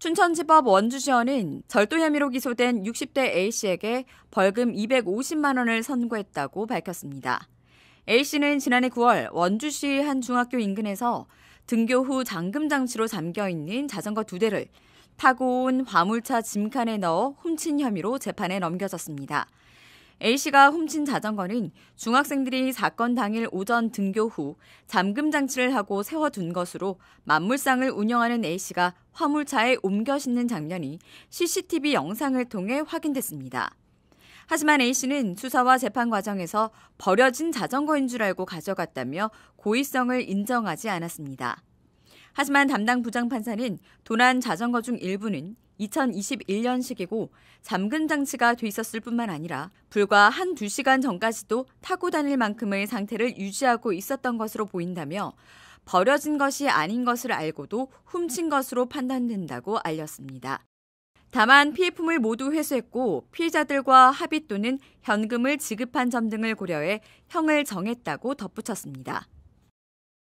춘천지법 원주시원은 절도 혐의로 기소된 60대 A씨에게 벌금 250만 원을 선고했다고 밝혔습니다. A씨는 지난해 9월 원주시 한 중학교 인근에서 등교 후 잠금 장치로 잠겨 있는 자전거 두 대를 타고 온 화물차 짐칸에 넣어 훔친 혐의로 재판에 넘겨졌습니다. A씨가 훔친 자전거는 중학생들이 사건 당일 오전 등교 후 잠금 장치를 하고 세워둔 것으로 만물상을 운영하는 A씨가 화물차에 옮겨 싣는 장면이 CCTV 영상을 통해 확인됐습니다. 하지만 A씨는 수사와 재판 과정에서 버려진 자전거인 줄 알고 가져갔다며 고의성을 인정하지 않았습니다. 하지만 담당 부장판사는 도난 자전거 중 일부는 2021년식이고 잠금 장치가 돼 있었을 뿐만 아니라 불과 한 두시간 전까지도 타고 다닐 만큼의 상태를 유지하고 있었던 것으로 보인다며 버려진 것이 아닌 것을 알고도 훔친 것으로 판단된다고 알렸습니다. 다만 피해품을 모두 회수했고 피해자들과 합의 또는 현금을 지급한 점 등을 고려해 형을 정했다고 덧붙였습니다.